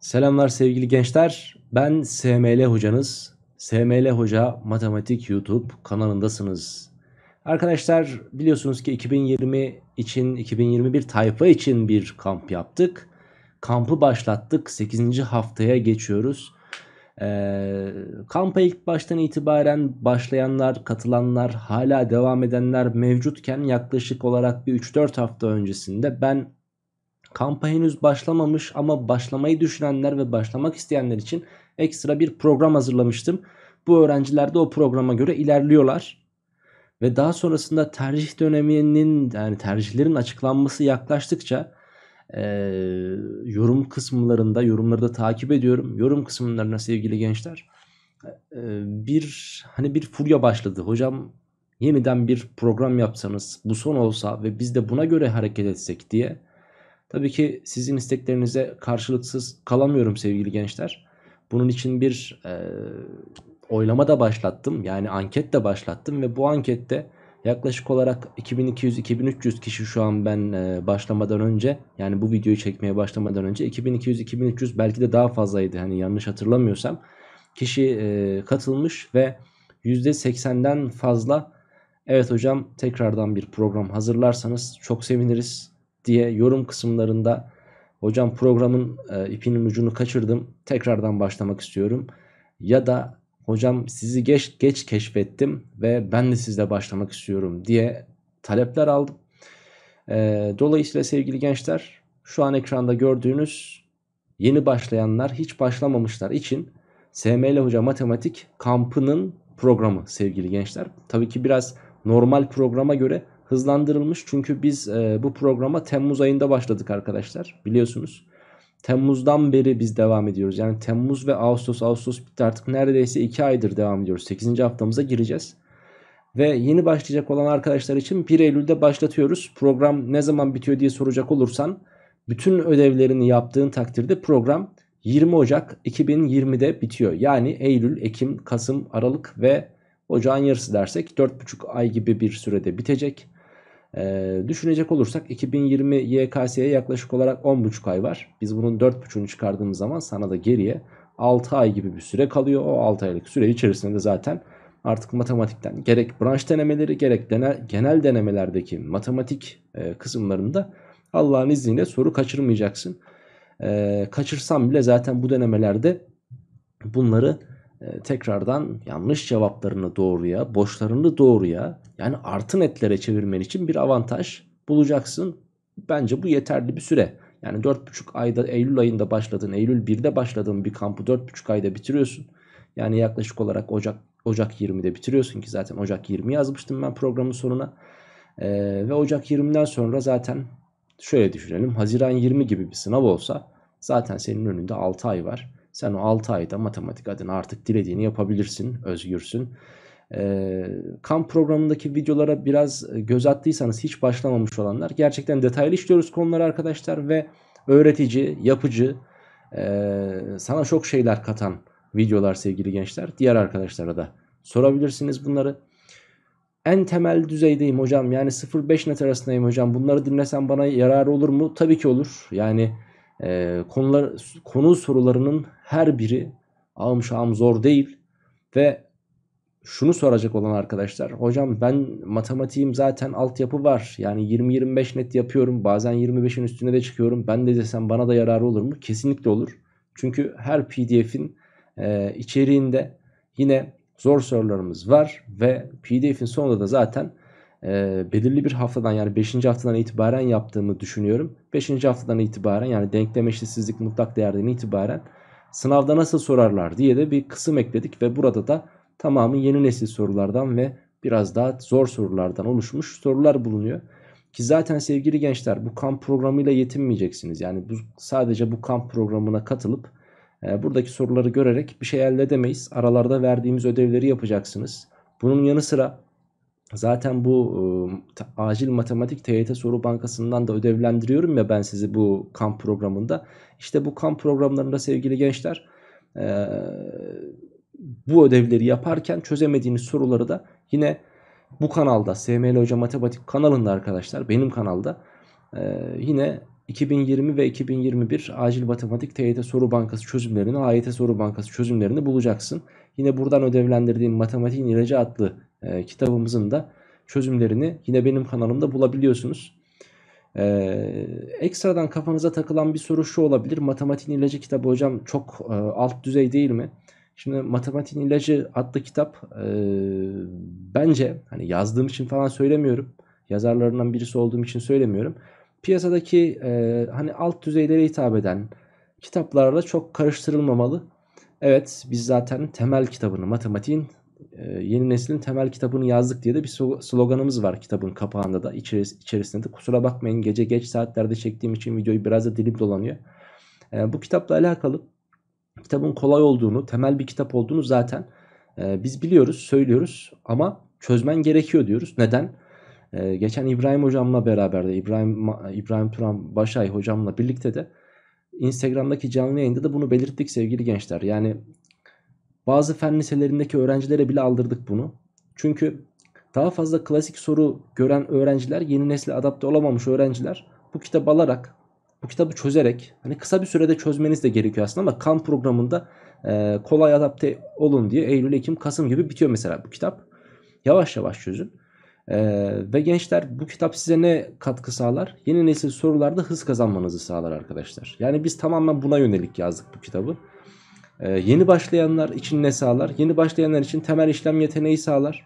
Selamlar sevgili gençler. Ben SML hocanız. SML Hoca Matematik YouTube kanalındasınız. Arkadaşlar biliyorsunuz ki 2020 için 2021 tayfa için bir kamp yaptık. Kampı başlattık. 8. haftaya geçiyoruz. Ee, kampa ilk baştan itibaren başlayanlar, katılanlar, hala devam edenler mevcutken yaklaşık olarak bir 3-4 hafta öncesinde ben Kampa henüz başlamamış ama başlamayı düşünenler ve başlamak isteyenler için ekstra bir program hazırlamıştım. Bu öğrenciler de o programa göre ilerliyorlar. Ve daha sonrasında tercih döneminin yani tercihlerin açıklanması yaklaştıkça e, yorum kısımlarında yorumları da takip ediyorum. Yorum kısımlarına sevgili gençler bir hani bir furya başladı. Hocam yeniden bir program yapsanız bu son olsa ve biz de buna göre hareket etsek diye Tabii ki sizin isteklerinize karşılıksız kalamıyorum sevgili gençler. Bunun için bir e, oylama da başlattım. Yani anket de başlattım ve bu ankette yaklaşık olarak 2200-2300 kişi şu an ben e, başlamadan önce yani bu videoyu çekmeye başlamadan önce 2200-2300 belki de daha fazlaydı hani yanlış hatırlamıyorsam kişi e, katılmış ve %80'den fazla evet hocam tekrardan bir program hazırlarsanız çok seviniriz diye yorum kısımlarında hocam programın e, ipinin ucunu kaçırdım tekrardan başlamak istiyorum ya da hocam sizi geç geç keşfettim ve ben de sizle başlamak istiyorum diye talepler aldım. E, dolayısıyla sevgili gençler şu an ekranda gördüğünüz yeni başlayanlar hiç başlamamışlar için SML Hoca Matematik kampının programı sevgili gençler. Tabii ki biraz normal programa göre hızlandırılmış. Çünkü biz e, bu programa Temmuz ayında başladık arkadaşlar biliyorsunuz. Temmuz'dan beri biz devam ediyoruz. Yani Temmuz ve Ağustos, Ağustos bitti artık neredeyse 2 aydır devam ediyoruz. 8. haftamıza gireceğiz. Ve yeni başlayacak olan arkadaşlar için 1 Eylül'de başlatıyoruz. Program ne zaman bitiyor diye soracak olursan bütün ödevlerini yaptığın takdirde program 20 Ocak 2020'de bitiyor. Yani Eylül, Ekim, Kasım, Aralık ve Ocağın yarısı dersek 4,5 ay gibi bir sürede bitecek. Ee, düşünecek olursak 2020 YKS'ye yaklaşık olarak 10,5 ay var. Biz bunun 4,5'ünü çıkardığımız zaman sana da geriye 6 ay gibi bir süre kalıyor. O 6 aylık süre içerisinde de zaten artık matematikten gerek branş denemeleri gerek dene, genel denemelerdeki matematik e, kısımlarında Allah'ın izniyle soru kaçırmayacaksın. E, kaçırsam bile zaten bu denemelerde bunları ee, tekrardan yanlış cevaplarını doğruya, boşlarını doğruya yani artı netlere çevirmen için bir avantaj bulacaksın. Bence bu yeterli bir süre. Yani 4,5 ayda Eylül ayında başladın, Eylül 1'de başladığın bir kampı 4,5 ayda bitiriyorsun. Yani yaklaşık olarak Ocak Ocak 20'de bitiriyorsun ki zaten Ocak 20 yazmıştım ben programın sonuna. Ee, ve Ocak 20'den sonra zaten şöyle düşünelim. Haziran 20 gibi bir sınav olsa zaten senin önünde 6 ay var. Sen o 6 ayda matematik adına artık dilediğini yapabilirsin, özgürsün. E, kamp programındaki videolara biraz e, göz attıysanız hiç başlamamış olanlar gerçekten detaylı işliyoruz konuları arkadaşlar ve öğretici, yapıcı, e, sana çok şeyler katan videolar sevgili gençler. Diğer arkadaşlara da sorabilirsiniz bunları. En temel düzeydeyim hocam yani 0-5 net arasındayım hocam bunları dinlesem bana yarar olur mu? Tabii ki olur yani e, konular, konu sorularının her biri almış şağım zor değil ve şunu soracak olan arkadaşlar. Hocam ben matematiğim zaten altyapı var. Yani 20-25 net yapıyorum. Bazen 25'in üstüne de çıkıyorum. Ben de desem bana da yararı olur mu? Kesinlikle olur. Çünkü her pdf'in e, içeriğinde yine zor sorularımız var. Ve pdf'in sonunda da zaten e, belirli bir haftadan yani 5. haftadan itibaren yaptığımı düşünüyorum. 5. haftadan itibaren yani denklem eşitsizlik mutlak değerden itibaren sınavda nasıl sorarlar diye de bir kısım ekledik ve burada da tamamı yeni nesil sorulardan ve biraz daha zor sorulardan oluşmuş sorular bulunuyor. Ki zaten sevgili gençler bu kamp programıyla yetinmeyeceksiniz. Yani bu, sadece bu kamp programına katılıp e, buradaki soruları görerek bir şey elde edemeyiz. Aralarda verdiğimiz ödevleri yapacaksınız. Bunun yanı sıra Zaten bu e, acil matematik TYT soru bankasından da ödevlendiriyorum ya ben sizi bu kamp programında. İşte bu kamp programlarında sevgili gençler e, bu ödevleri yaparken çözemediğiniz soruları da yine bu kanalda SML Hoca Matematik kanalında arkadaşlar benim kanalda e, yine 2020 ve 2021 acil matematik TYT soru bankası çözümlerini, AYT soru bankası çözümlerini bulacaksın. Yine buradan ödevlendirdiğim matematiğin ilacı adlı e, kitabımızın da çözümlerini yine benim kanalımda bulabiliyorsunuz. Ee, ekstradan kafanıza takılan bir soru şu olabilir. Matematiğin ilacı kitabı hocam çok e, alt düzey değil mi? Şimdi Matematiğin İlacı adlı kitap e, bence hani yazdığım için falan söylemiyorum. Yazarlarından birisi olduğum için söylemiyorum. Piyasadaki e, hani alt düzeylere hitap eden kitaplarla çok karıştırılmamalı. Evet biz zaten temel kitabını matematiğin e, yeni neslin temel kitabını yazdık diye de bir sloganımız var kitabın kapağında da içeris içerisinde de. Kusura bakmayın gece geç saatlerde çektiğim için videoyu biraz da dilim dolanıyor. E, bu kitapla alakalı kitabın kolay olduğunu, temel bir kitap olduğunu zaten e, biz biliyoruz, söylüyoruz ama çözmen gerekiyor diyoruz. Neden? E, geçen İbrahim hocamla beraber de İbrahim İbrahim Turan Başay hocamla birlikte de Instagram'daki canlı yayında da bunu belirttik sevgili gençler. Yani bazı fen liselerindeki öğrencilere bile aldırdık bunu. Çünkü daha fazla klasik soru gören öğrenciler, yeni nesle adapte olamamış öğrenciler bu kitabı alarak, bu kitabı çözerek, hani kısa bir sürede çözmeniz de gerekiyor aslında ama kan programında e, kolay adapte olun diye Eylül, Ekim, Kasım gibi bitiyor mesela bu kitap. Yavaş yavaş çözün. Ee, ve gençler bu kitap size ne katkı sağlar? Yeni nesil sorularda hız kazanmanızı sağlar arkadaşlar. Yani biz tamamen buna yönelik yazdık bu kitabı. Ee, yeni başlayanlar için ne sağlar? Yeni başlayanlar için temel işlem yeteneği sağlar.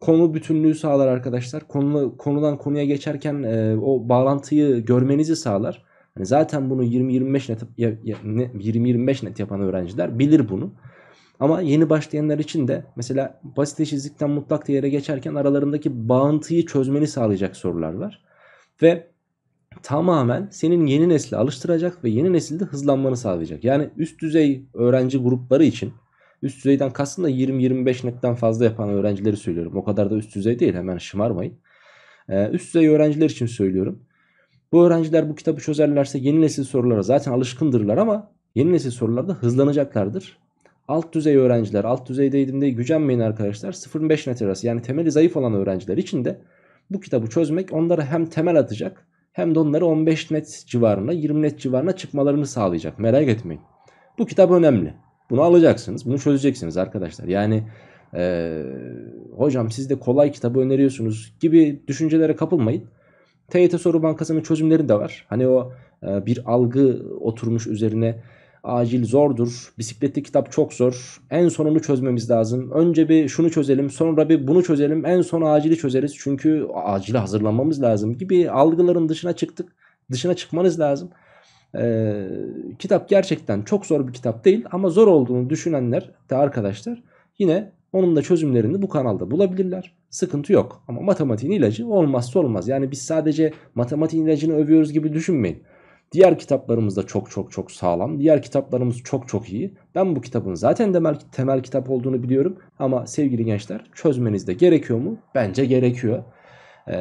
Konu bütünlüğü sağlar arkadaşlar. Konu, konudan konuya geçerken e, o bağlantıyı görmenizi sağlar. Yani zaten bunu 20-25 net 20-25 net yapan öğrenciler bilir bunu. Ama yeni başlayanlar için de mesela basit eşitsizlikten mutlak değere geçerken aralarındaki bağıntıyı çözmeni sağlayacak sorular var. Ve tamamen senin yeni nesli alıştıracak ve yeni nesilde hızlanmanı sağlayacak. Yani üst düzey öğrenci grupları için üst düzeyden kastım da 20-25 netten fazla yapan öğrencileri söylüyorum. O kadar da üst düzey değil hemen şımarmayın. Ee, üst düzey öğrenciler için söylüyorum. Bu öğrenciler bu kitabı çözerlerse yeni nesil sorulara zaten alışkındırlar ama yeni nesil sorularda hızlanacaklardır. Alt düzey öğrenciler, alt düzeydeydim de gücenmeyin arkadaşlar. 0-5 net arası yani temeli zayıf olan öğrenciler için de bu kitabı çözmek onlara hem temel atacak hem de onları 15 net civarına 20 net civarına çıkmalarını sağlayacak. Merak etmeyin. Bu kitap önemli. Bunu alacaksınız. Bunu çözeceksiniz arkadaşlar. Yani ee, hocam siz de kolay kitabı öneriyorsunuz gibi düşüncelere kapılmayın. TYT Soru Bankası'nın çözümleri de var. Hani o e, bir algı oturmuş üzerine acil zordur. Bisikletli kitap çok zor. En sonunu çözmemiz lazım. Önce bir şunu çözelim sonra bir bunu çözelim en son acili çözeriz. Çünkü acili hazırlanmamız lazım gibi algıların dışına çıktık. Dışına çıkmanız lazım. Ee, kitap gerçekten çok zor bir kitap değil ama zor olduğunu düşünenler de arkadaşlar yine onun da çözümlerini bu kanalda bulabilirler. Sıkıntı yok ama matematiğin ilacı olmazsa olmaz. Yani biz sadece matematiğin ilacını övüyoruz gibi düşünmeyin. Diğer kitaplarımız da çok çok çok sağlam. Diğer kitaplarımız çok çok iyi. Ben bu kitabın zaten temel, temel kitap olduğunu biliyorum. Ama sevgili gençler çözmeniz de gerekiyor mu? Bence gerekiyor. Ee,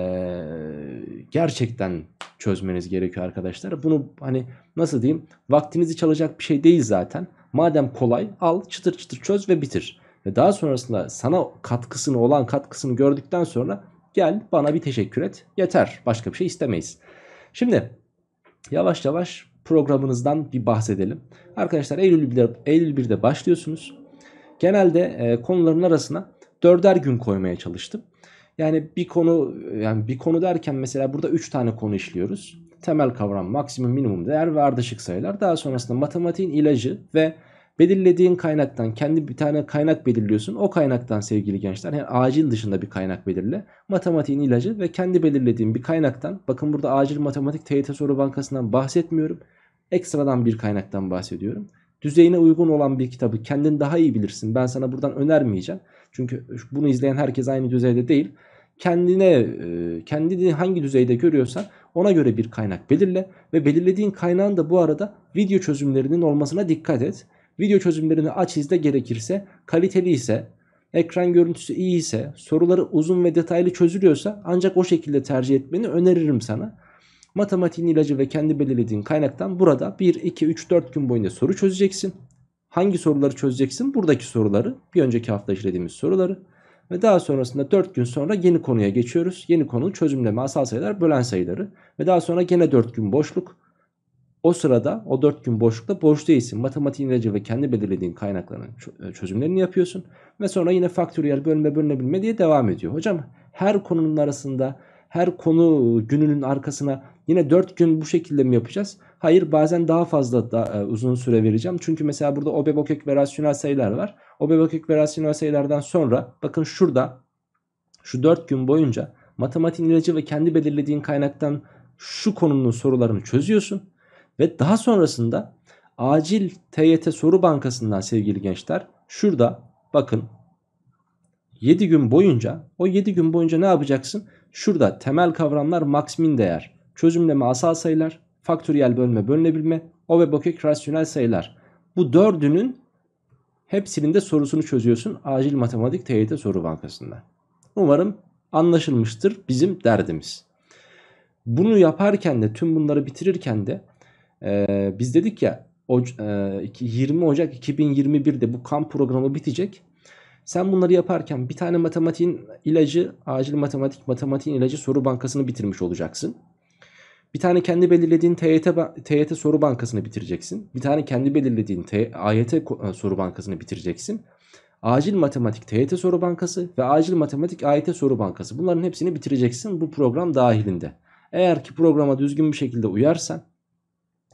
gerçekten çözmeniz gerekiyor arkadaşlar. Bunu hani nasıl diyeyim vaktinizi çalacak bir şey değil zaten. Madem kolay al çıtır çıtır çöz ve bitir. Ve daha sonrasında sana katkısını olan katkısını gördükten sonra gel bana bir teşekkür et. Yeter başka bir şey istemeyiz. Şimdi yavaş yavaş programınızdan bir bahsedelim. Arkadaşlar Eylül 1'de, Eylül 1'de başlıyorsunuz. Genelde e, konuların arasına dörder gün koymaya çalıştım. Yani bir konu yani bir konu derken mesela burada 3 tane konu işliyoruz. Temel kavram, maksimum, minimum değer ve ardışık sayılar. Daha sonrasında matematiğin ilacı ve Belirlediğin kaynaktan kendi bir tane kaynak belirliyorsun. O kaynaktan sevgili gençler yani acil dışında bir kaynak belirle. Matematiğin ilacı ve kendi belirlediğin bir kaynaktan bakın burada acil matematik TYT soru bankasından bahsetmiyorum. Ekstradan bir kaynaktan bahsediyorum. Düzeyine uygun olan bir kitabı kendin daha iyi bilirsin. Ben sana buradan önermeyeceğim. Çünkü bunu izleyen herkes aynı düzeyde değil. Kendine e, kendini hangi düzeyde görüyorsan ona göre bir kaynak belirle ve belirlediğin kaynağın da bu arada video çözümlerinin olmasına dikkat et. Video çözümlerini aç izle gerekirse, kaliteli ise, ekran görüntüsü iyi ise, soruları uzun ve detaylı çözülüyorsa ancak o şekilde tercih etmeni öneririm sana. Matematiğin ilacı ve kendi belirlediğin kaynaktan burada 1, 2, 3, 4 gün boyunca soru çözeceksin. Hangi soruları çözeceksin? Buradaki soruları, bir önceki hafta işlediğimiz soruları. Ve daha sonrasında 4 gün sonra yeni konuya geçiyoruz. Yeni konu çözümleme asal sayılar bölen sayıları. Ve daha sonra gene 4 gün boşluk. O sırada o 4 gün boşlukta boş değilsin. matematik ilacı ve kendi belirlediğin kaynakların e, çözümlerini yapıyorsun. Ve sonra yine faktöriyel bölme bölünebilme diye devam ediyor. Hocam her konunun arasında her konu gününün arkasına yine 4 gün bu şekilde mi yapacağız? Hayır bazen daha fazla da e, uzun süre vereceğim. Çünkü mesela burada obebokek ve rasyonel sayılar var. Obebokek ve rasyonel sayılardan sonra bakın şurada şu 4 gün boyunca matematik ilacı ve kendi belirlediğin kaynaktan şu konunun sorularını çözüyorsun. Ve daha sonrasında acil TYT soru bankasından sevgili gençler şurada bakın 7 gün boyunca o 7 gün boyunca ne yapacaksın? Şurada temel kavramlar maksimin değer, çözümleme asal sayılar, faktöriyel bölme bölünebilme, o ve bakök rasyonel sayılar. Bu dördünün hepsinin de sorusunu çözüyorsun acil matematik TYT soru bankasında. Umarım anlaşılmıştır bizim derdimiz. Bunu yaparken de tüm bunları bitirirken de ee, biz dedik ya o, e, 20 Ocak 2021'de bu kamp programı bitecek. Sen bunları yaparken bir tane matematiğin ilacı, acil matematik, matematiğin ilacı soru bankasını bitirmiş olacaksın. Bir tane kendi belirlediğin TYT, TYT soru bankasını bitireceksin. Bir tane kendi belirlediğin AYT e, soru bankasını bitireceksin. Acil matematik TYT soru bankası ve acil matematik AYT soru bankası. Bunların hepsini bitireceksin bu program dahilinde. Eğer ki programa düzgün bir şekilde uyarsan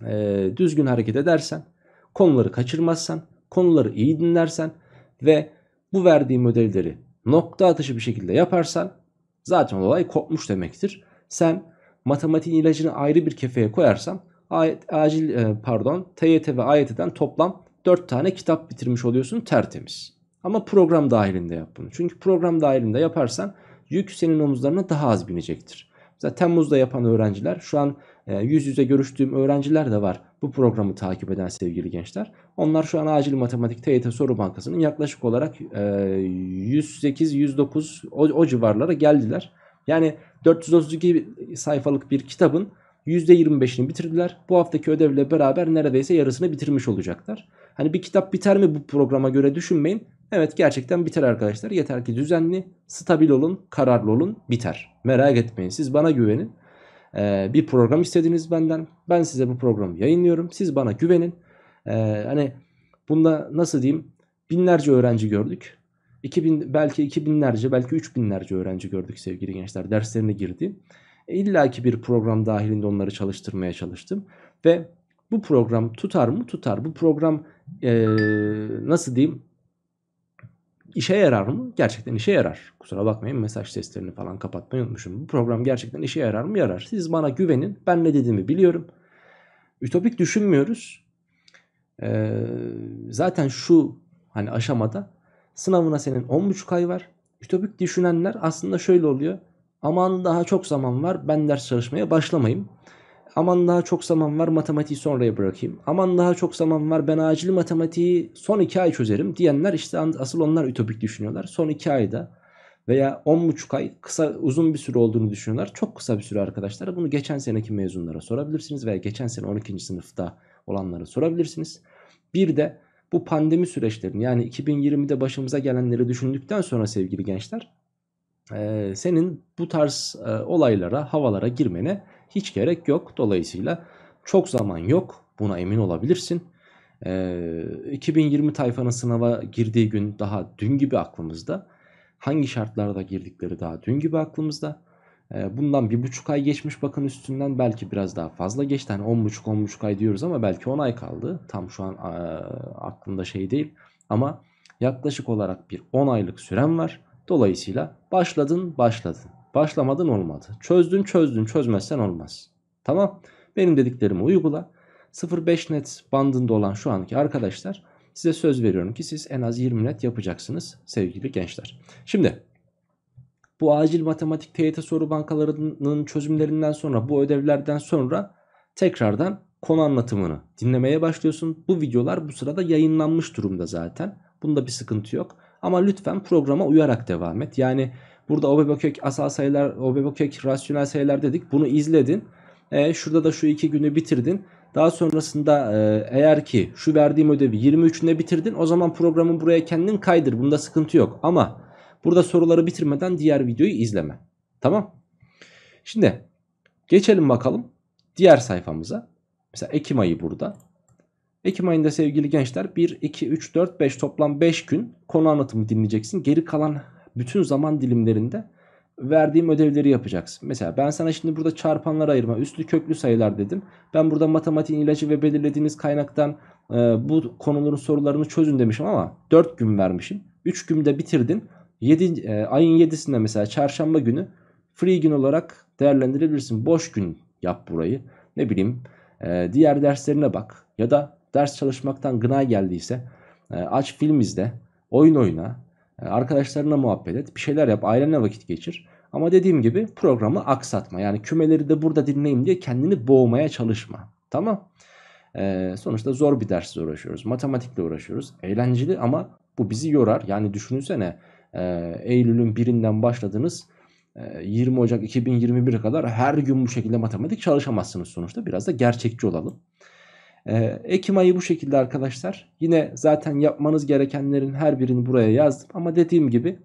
e, düzgün hareket edersen, konuları kaçırmazsan, konuları iyi dinlersen ve bu verdiğim modelleri nokta atışı bir şekilde yaparsan zaten olay kopmuş demektir. Sen matematiğin ilacını ayrı bir kefeye koyarsam acil e, pardon TYT ve AYT'den toplam 4 tane kitap bitirmiş oluyorsun tertemiz. Ama program dahilinde yap bunu. Çünkü program dahilinde yaparsan yük senin omuzlarına daha az binecektir. Mesela Temmuz'da yapan öğrenciler şu an ee, yüz yüze görüştüğüm öğrenciler de var bu programı takip eden sevgili gençler. Onlar şu an acil matematik TYT soru bankasının yaklaşık olarak 108-109 e, o, o civarlara geldiler. Yani 432 sayfalık bir kitabın %25'ini bitirdiler. Bu haftaki ödevle beraber neredeyse yarısını bitirmiş olacaklar. Hani bir kitap biter mi bu programa göre düşünmeyin. Evet gerçekten biter arkadaşlar. Yeter ki düzenli, stabil olun, kararlı olun, biter. Merak etmeyin siz bana güvenin e, bir program istediniz benden. Ben size bu programı yayınlıyorum. Siz bana güvenin. E, hani bunda nasıl diyeyim binlerce öğrenci gördük. 2000 belki 2000'lerce belki 3000'lerce öğrenci gördük sevgili gençler derslerine girdi. E, İlla ki bir program dahilinde onları çalıştırmaya çalıştım ve bu program tutar mı? Tutar. Bu program e, nasıl diyeyim? İşe yarar mı? Gerçekten işe yarar. Kusura bakmayın mesaj seslerini falan kapatmayı unutmuşum. Bu program gerçekten işe yarar mı? Yarar. Siz bana güvenin. Ben ne dediğimi biliyorum. Ütopik düşünmüyoruz. Ee, zaten şu hani aşamada sınavına senin 10,5 ay var. Ütopik düşünenler aslında şöyle oluyor. Aman daha çok zaman var ben ders çalışmaya başlamayayım. Aman daha çok zaman var matematiği sonraya bırakayım. Aman daha çok zaman var ben acil matematiği son 2 ay çözerim diyenler işte asıl onlar ütopik düşünüyorlar. Son 2 ayda veya 10,5 ay kısa uzun bir süre olduğunu düşünüyorlar. Çok kısa bir süre arkadaşlar. Bunu geçen seneki mezunlara sorabilirsiniz veya geçen sene 12. sınıfta olanlara sorabilirsiniz. Bir de bu pandemi süreçlerini yani 2020'de başımıza gelenleri düşündükten sonra sevgili gençler senin bu tarz olaylara havalara girmene hiç gerek yok. Dolayısıyla çok zaman yok. Buna emin olabilirsin. Ee, 2020 tayfanın sınava girdiği gün daha dün gibi aklımızda. Hangi şartlarda girdikleri daha dün gibi aklımızda. Ee, bundan bir buçuk ay geçmiş bakın üstünden belki biraz daha fazla geçti. Hani on buçuk on buçuk ay diyoruz ama belki on ay kaldı. Tam şu an e, aklımda şey değil. Ama yaklaşık olarak bir 10 aylık süren var. Dolayısıyla başladın başladın. Başlamadın olmadı. Çözdün çözdün çözmezsen olmaz. Tamam. Benim dediklerimi uygula. 0.5 net bandında olan şu anki arkadaşlar size söz veriyorum ki siz en az 20 net yapacaksınız sevgili gençler. Şimdi bu acil matematik TYT soru bankalarının çözümlerinden sonra bu ödevlerden sonra tekrardan konu anlatımını dinlemeye başlıyorsun. Bu videolar bu sırada yayınlanmış durumda zaten. Bunda bir sıkıntı yok. Ama lütfen programa uyarak devam et. Yani Burada obebekök asal sayılar, obebekök rasyonel sayılar dedik. Bunu izledin. E, şurada da şu iki günü bitirdin. Daha sonrasında e, eğer ki şu verdiğim ödevi 23'ünde bitirdin o zaman programın buraya kendin kaydır. Bunda sıkıntı yok. Ama burada soruları bitirmeden diğer videoyu izleme. Tamam. Şimdi geçelim bakalım diğer sayfamıza. Mesela Ekim ayı burada. Ekim ayında sevgili gençler 1, 2, 3, 4, 5 toplam 5 gün konu anlatımı dinleyeceksin. Geri kalan bütün zaman dilimlerinde verdiğim ödevleri yapacaksın. Mesela ben sana şimdi burada çarpanlar ayırma, üstlü köklü sayılar dedim. Ben burada matematiğin ilacı ve belirlediğiniz kaynaktan e, bu konuların sorularını çözün demişim ama 4 gün vermişim. 3 günde bitirdin. 7, e, ayın 7'sinde mesela çarşamba günü free gün olarak değerlendirebilirsin. Boş gün yap burayı. Ne bileyim e, diğer derslerine bak ya da ders çalışmaktan gına geldiyse e, aç film izle, oyun oyna, e, arkadaşlarına muhabbet et. Bir şeyler yap. ailene vakit geçir. Ama dediğim gibi programı aksatma. Yani kümeleri de burada dinleyeyim diye kendini boğmaya çalışma. Tamam. Ee, sonuçta zor bir dersle uğraşıyoruz. Matematikle uğraşıyoruz. Eğlenceli ama bu bizi yorar. Yani düşünsene e, Eylül'ün birinden başladınız. 20 e, Ocak 2021'e kadar her gün bu şekilde matematik çalışamazsınız sonuçta. Biraz da gerçekçi olalım. Ee, Ekim ayı bu şekilde arkadaşlar. Yine zaten yapmanız gerekenlerin her birini buraya yazdım. Ama dediğim gibi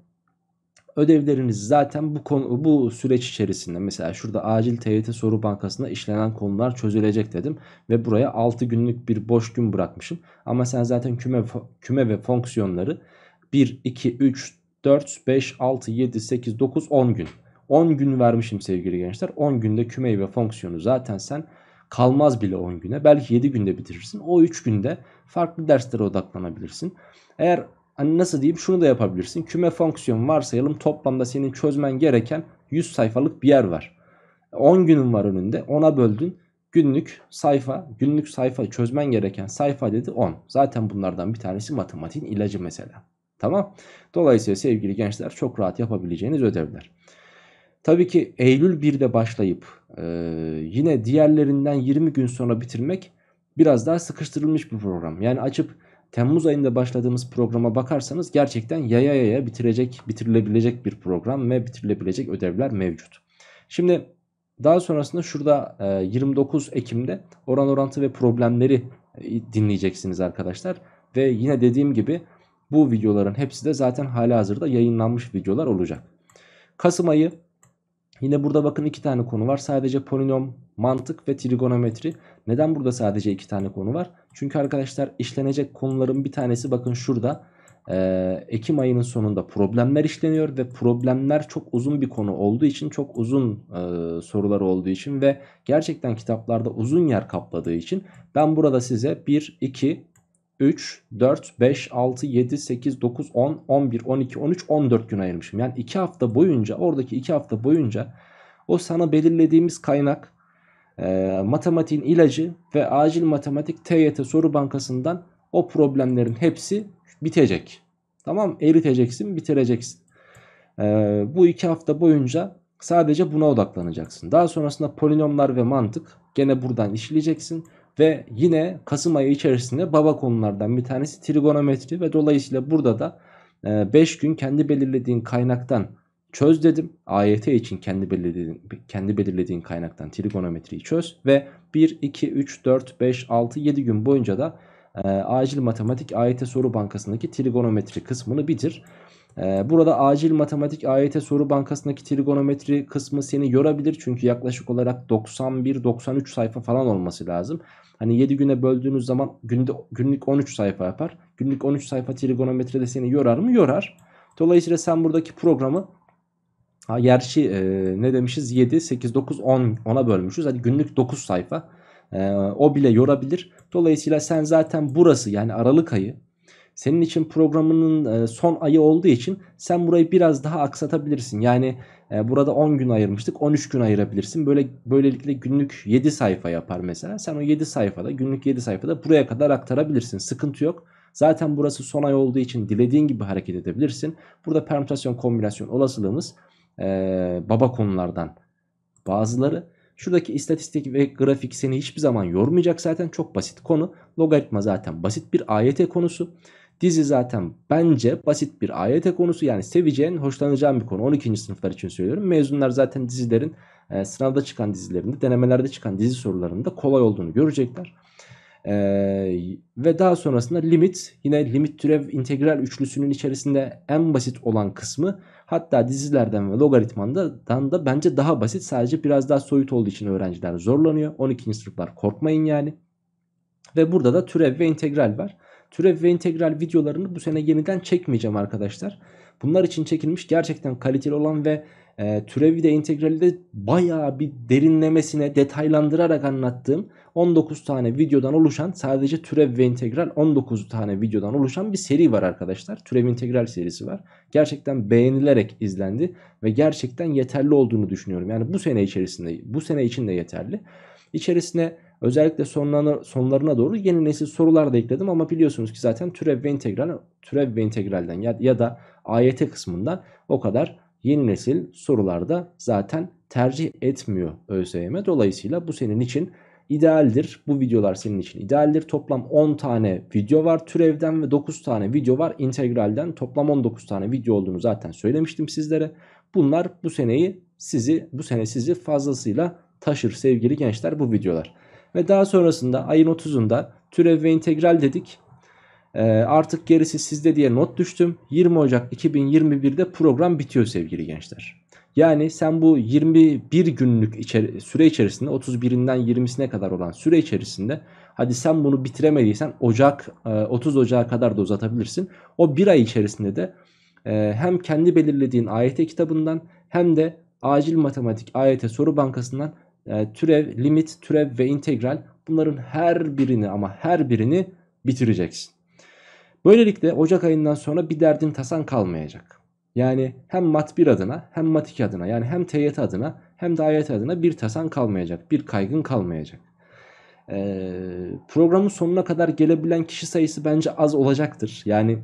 ödevleriniz zaten bu konu, bu süreç içerisinde mesela şurada acil TYT soru bankasında işlenen konular çözülecek dedim ve buraya 6 günlük bir boş gün bırakmışım. Ama sen zaten küme küme ve fonksiyonları 1 2 3 4 5 6 7 8 9 10 gün 10 gün vermişim sevgili gençler. 10 günde kümeyi ve fonksiyonu zaten sen kalmaz bile 10 güne. Belki 7 günde bitirirsin. O 3 günde farklı derslere odaklanabilirsin. Eğer hani nasıl diyeyim şunu da yapabilirsin. Küme fonksiyon varsayalım toplamda senin çözmen gereken 100 sayfalık bir yer var. 10 günün var önünde. 10'a böldün. Günlük sayfa, günlük sayfa çözmen gereken sayfa dedi 10. Zaten bunlardan bir tanesi matematiğin ilacı mesela. Tamam. Dolayısıyla sevgili gençler çok rahat yapabileceğiniz ödevler. Tabii ki Eylül 1'de başlayıp e, yine diğerlerinden 20 gün sonra bitirmek biraz daha sıkıştırılmış bir program. Yani açıp Temmuz ayında başladığımız programa bakarsanız gerçekten yaya yaya bitirecek, bitirilebilecek bir program ve bitirilebilecek ödevler mevcut. Şimdi daha sonrasında şurada 29 e, Ekim'de oran orantı ve problemleri e, dinleyeceksiniz arkadaşlar. Ve yine dediğim gibi bu videoların hepsi de zaten hala hazırda yayınlanmış videolar olacak. Kasım ayı Yine burada bakın iki tane konu var. Sadece polinom, mantık ve trigonometri. Neden burada sadece iki tane konu var? Çünkü arkadaşlar işlenecek konuların bir tanesi bakın şurada. Ee, Ekim ayının sonunda problemler işleniyor ve problemler çok uzun bir konu olduğu için çok uzun e, sorular olduğu için ve gerçekten kitaplarda uzun yer kapladığı için ben burada size 1, 2, 3, 4, 5, 6, 7, 8, 9, 10, 11, 12, 13, 14 gün ayırmışım. Yani 2 hafta boyunca oradaki 2 hafta boyunca o sana belirlediğimiz kaynak e, matematiğin ilacı ve acil matematik TYT soru bankasından o problemlerin hepsi bitecek. Tamam eriteceksin bitireceksin. E, bu 2 hafta boyunca sadece buna odaklanacaksın. Daha sonrasında polinomlar ve mantık gene buradan işleyeceksin. Ve yine Kasım ayı içerisinde baba konulardan bir tanesi trigonometri ve dolayısıyla burada da 5 e, gün kendi belirlediğin kaynaktan çöz dedim. AYT için kendi belirlediğin, kendi belirlediğin kaynaktan trigonometriyi çöz ve 1, 2, 3, 4, 5, 6, 7 gün boyunca da e, acil matematik AYT soru bankasındaki trigonometri kısmını bitir. Ee, burada acil matematik AYT soru bankasındaki trigonometri kısmı seni yorabilir. Çünkü yaklaşık olarak 91-93 sayfa falan olması lazım. Hani 7 güne böldüğünüz zaman günde, günlük 13 sayfa yapar. Günlük 13 sayfa trigonometri de seni yorar mı? Yorar. Dolayısıyla sen buradaki programı ha, yerşi e, ne demişiz 7, 8, 9, 10 10'a bölmüşüz. Hadi günlük 9 sayfa. E, o bile yorabilir. Dolayısıyla sen zaten burası yani Aralık ayı senin için programının e, son ayı olduğu için sen burayı biraz daha aksatabilirsin. Yani e, burada 10 gün ayırmıştık 13 gün ayırabilirsin. Böyle böylelikle günlük 7 sayfa yapar mesela. Sen o 7 sayfada günlük 7 sayfada buraya kadar aktarabilirsin. Sıkıntı yok. Zaten burası son ay olduğu için dilediğin gibi hareket edebilirsin. Burada permütasyon kombinasyon olasılığımız e, baba konulardan bazıları. Şuradaki istatistik ve grafik seni hiçbir zaman yormayacak zaten çok basit konu. Logaritma zaten basit bir AYT konusu. Dizi zaten bence basit bir ailete konusu yani seveceğin, hoşlanacağın bir konu. 12. sınıflar için söylüyorum. Mezunlar zaten dizilerin e, sınavda çıkan dizilerinde, denemelerde çıkan dizi sorularında kolay olduğunu görecekler. E, ve daha sonrasında limit, yine limit türev integral üçlüsünün içerisinde en basit olan kısmı hatta dizilerden ve logaritmandan da bence daha basit. Sadece biraz daha soyut olduğu için öğrenciler zorlanıyor. 12. sınıflar korkmayın yani. Ve burada da türev ve integral var. Türev ve integral videolarını bu sene yeniden çekmeyeceğim arkadaşlar. Bunlar için çekilmiş gerçekten kaliteli olan ve e, türevi de integrali de bayağı bir derinlemesine detaylandırarak anlattığım 19 tane videodan oluşan sadece türev ve integral 19 tane videodan oluşan bir seri var arkadaşlar. Türev integral serisi var. Gerçekten beğenilerek izlendi ve gerçekten yeterli olduğunu düşünüyorum. Yani bu sene içerisinde bu sene için de yeterli. İçerisine Özellikle sonlarına, sonlarına doğru yeni nesil sorular da ekledim ama biliyorsunuz ki zaten türev ve integral, türev ve integralden ya, ya da AYT kısmında o kadar yeni nesil sorularda zaten tercih etmiyor ÖSYM. Dolayısıyla bu senin için idealdir. Bu videolar senin için idealdir. Toplam 10 tane video var türevden ve 9 tane video var integralden. Toplam 19 tane video olduğunu zaten söylemiştim sizlere. Bunlar bu seneyi sizi bu sene sizi fazlasıyla taşır sevgili gençler bu videolar. Ve daha sonrasında ayın 30'unda türev ve integral dedik. Ee, artık gerisi sizde diye not düştüm. 20 Ocak 2021'de program bitiyor sevgili gençler. Yani sen bu 21 günlük içeri, süre içerisinde 31'inden 20'sine kadar olan süre içerisinde hadi sen bunu bitiremediysen Ocak 30 e, Ocak'a kadar da uzatabilirsin. O bir ay içerisinde de e, hem kendi belirlediğin AYT kitabından hem de acil matematik AYT soru bankasından e, türev, limit, türev ve integral bunların her birini ama her birini bitireceksin. Böylelikle Ocak ayından sonra bir derdin tasan kalmayacak. Yani hem mat 1 adına hem mat 2 adına yani hem TYT adına hem de AYT adına bir tasan kalmayacak. Bir kaygın kalmayacak. Ee, programın sonuna kadar gelebilen kişi sayısı bence az olacaktır. Yani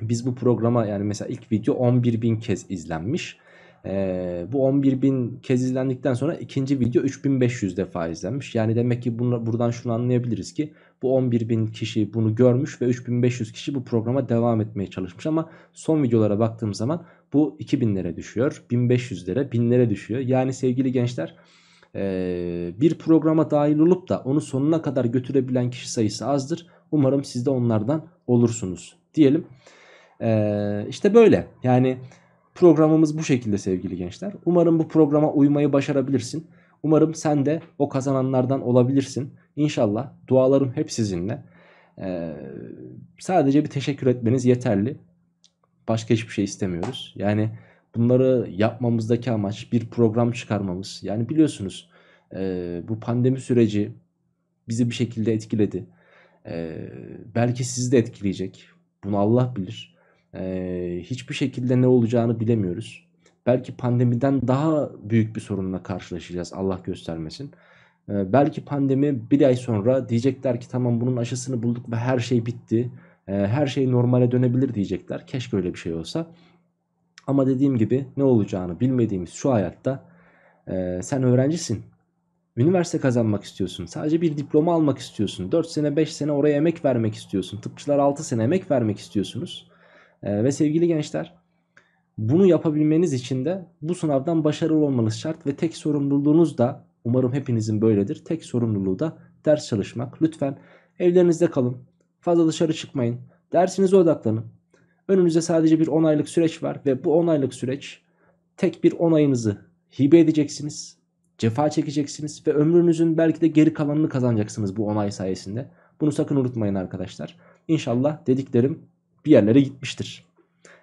biz bu programa yani mesela ilk video 11.000 kez izlenmiş. Ee, bu 11.000 kez izlendikten sonra ikinci video 3500 defa izlenmiş. Yani demek ki bunu, buradan şunu anlayabiliriz ki bu 11.000 kişi bunu görmüş ve 3500 kişi bu programa devam etmeye çalışmış. Ama son videolara baktığım zaman bu 2000'lere düşüyor, 1500'lere, 1000'lere düşüyor. Yani sevgili gençler ee, bir programa dahil olup da onu sonuna kadar götürebilen kişi sayısı azdır. Umarım siz de onlardan olursunuz diyelim. Ee, işte böyle yani Programımız bu şekilde sevgili gençler. Umarım bu programa uymayı başarabilirsin. Umarım sen de o kazananlardan olabilirsin. İnşallah dualarım hep sizinle. Ee, sadece bir teşekkür etmeniz yeterli. Başka hiçbir şey istemiyoruz. Yani bunları yapmamızdaki amaç bir program çıkarmamız. Yani biliyorsunuz e, bu pandemi süreci bizi bir şekilde etkiledi. E, belki sizi de etkileyecek. Bunu Allah bilir hiçbir şekilde ne olacağını bilemiyoruz. Belki pandemiden daha büyük bir sorunla karşılaşacağız Allah göstermesin. belki pandemi bir ay sonra diyecekler ki tamam bunun aşısını bulduk ve her şey bitti. her şey normale dönebilir diyecekler. Keşke öyle bir şey olsa. Ama dediğim gibi ne olacağını bilmediğimiz şu hayatta sen öğrencisin. Üniversite kazanmak istiyorsun. Sadece bir diploma almak istiyorsun. 4 sene 5 sene oraya emek vermek istiyorsun. Tıpçılar 6 sene emek vermek istiyorsunuz. Ee, ve sevgili gençler bunu yapabilmeniz için de bu sınavdan başarılı olmanız şart ve tek sorumluluğunuz da umarım hepinizin böyledir. Tek sorumluluğu da ders çalışmak. Lütfen evlerinizde kalın. Fazla dışarı çıkmayın. Dersinize odaklanın. Önünüzde sadece bir 10 aylık süreç var ve bu 10 aylık süreç tek bir onayınızı hibe edeceksiniz. Cefa çekeceksiniz ve ömrünüzün belki de geri kalanını kazanacaksınız bu onay sayesinde. Bunu sakın unutmayın arkadaşlar. İnşallah dediklerim bir yerlere gitmiştir.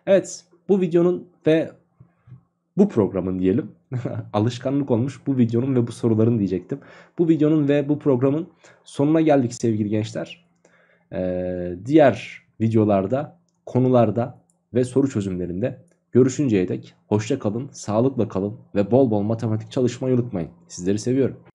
Evet bu videonun ve bu programın diyelim alışkanlık olmuş bu videonun ve bu soruların diyecektim. Bu videonun ve bu programın sonuna geldik sevgili gençler. Ee, diğer videolarda, konularda ve soru çözümlerinde görüşünceye dek hoşça kalın, sağlıkla kalın ve bol bol matematik çalışmayı unutmayın. Sizleri seviyorum.